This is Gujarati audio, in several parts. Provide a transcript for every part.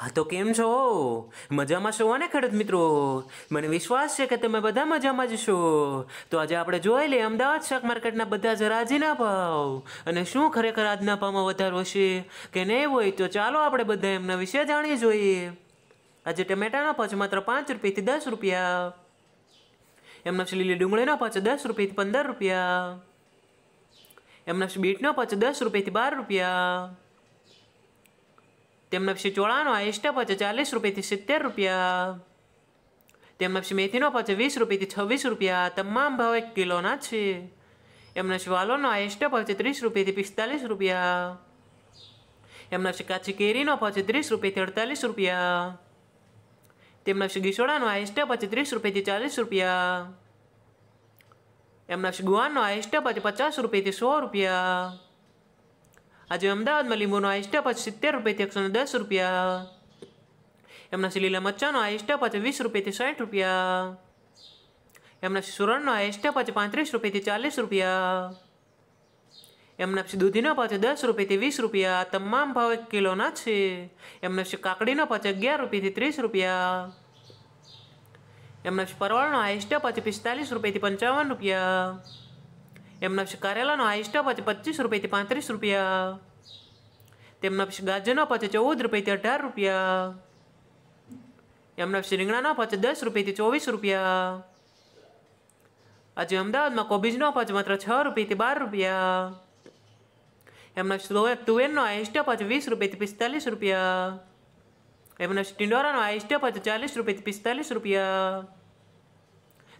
હા તો કેમ છો મજામાં છો ને ખડત મિત્રો મને વિશ્વાસ છે કે તમે બધા મજામાં જ છો તો આજે આપણે જોઈ લઈએ અમદાવાદ શાક માર્કેટના બધા જ રાજીના ભાવ અને શું ખરેખર આજના ભાવમાં વધારો છે કે નહીં હોય તો ચાલો આપણે બધા એમના વિશે જાણી જોઈએ આજે ટમેટાનો પચ માત્ર પાંચ રૂપિયાથી દસ રૂપિયા એમના લીલી ડુંગળીનો પચ દસ રૂપિયાથી પંદર રૂપિયા એમના બીટનો પચ દસ રૂપિયાથી બાર રૂપિયા Τέμναψε του ουράνου, αίσθητα από τα τζάλε ρουπί τη σιτέρουπια. Τέμναψε με τη τα μάμπα ο εκκυλονάτσι. βαλόνο, αίσθητα από τρει ρουπί τη ρουπία. Έμναψε κάτσε κυρίνο από τρει ρουπί τη ρουπία. Τέμναψε γκισουράνο, τρει ρουπί ρουπία. πατσά ρουπί આજે અમદાવાદમાં લીંબુનો આઈસ્ટા પચ સિત્તેર રૂપિયાથી એકસો દસ રૂપિયા એમના લીલા મરચાનો આઈસ્ટા પચ વીસ રૂપિયાથી સાઠ રૂપિયા એમના સુરણનો આઈસ્ટા પચ પાંત્રીસ રૂપિયાથી ચાલીસ રૂપિયા એમના પછી દૂધીનો પાછે દસ રૂપિયાથી વીસ રૂપિયા તમામ ભાવ એક કિલોના છે એમના પછી કાકડીનો પાછે અગિયાર રૂપિયાથી ત્રીસ રૂપિયા એમના પછી પરવાળનો આઈસ્ટા પાછે પિસ્તાલીસ રૂપિયાથી પંચાવન રૂપિયા એમના પછી કારેલાનો આઈસ્ટા પછી પચીસ રૂપિયાથી પાંત્રીસ રૂપિયા તેમના પછી ગાજરનો પછી ચૌદ રૂપિયાથી અઢાર રૂપિયા એમના પછી રીંગણાનો પછી દસ રૂપિયાથી ચોવીસ રૂપિયા આજે અમદાવાદમાં કોબીજનો પછી માત્ર છ રૂપિયાથી બાર રૂપિયા એમના પછી તુવેરનો આઈસ્ટા પછી વીસ રૂપિયાથી પિસ્તાલીસ રૂપિયા એમના પછી ટિંડોરાનો આઈસ્ટા પછી ચાલીસ રૂપિયાથી પિસ્તાલીસ રૂપિયા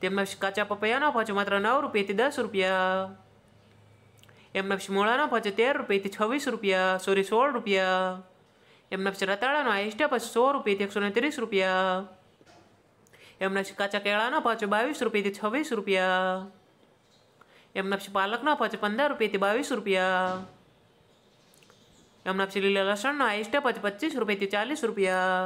તેમજ કાચા પપૈયાનો ભાવ છે માત્ર નવ રૂપિયાથી દસ રૂપિયા એમના પછી મોળાનો ભાવ છે તેર રૂપિયાથી છવ્વીસ રૂપિયા સોરી સોળ રૂપિયા એમના પછી રતાળાનો આઈસ્ટા પછી સો રૂપિયાથી એકસો ને ત્રીસ રૂપિયા એમના પછી કાચા કેળાનો ભાવ છે બાવીસ રૂપિયાથી છવ્વીસ રૂપિયા એમના પછી પાલકનો ભાવ છે પંદર રૂપિયાથી બાવીસ રૂપિયા એમના પછી લીલા લસણનો આઈસ્ટા પછી પચીસ રૂપિયાથી ચાલીસ રૂપિયા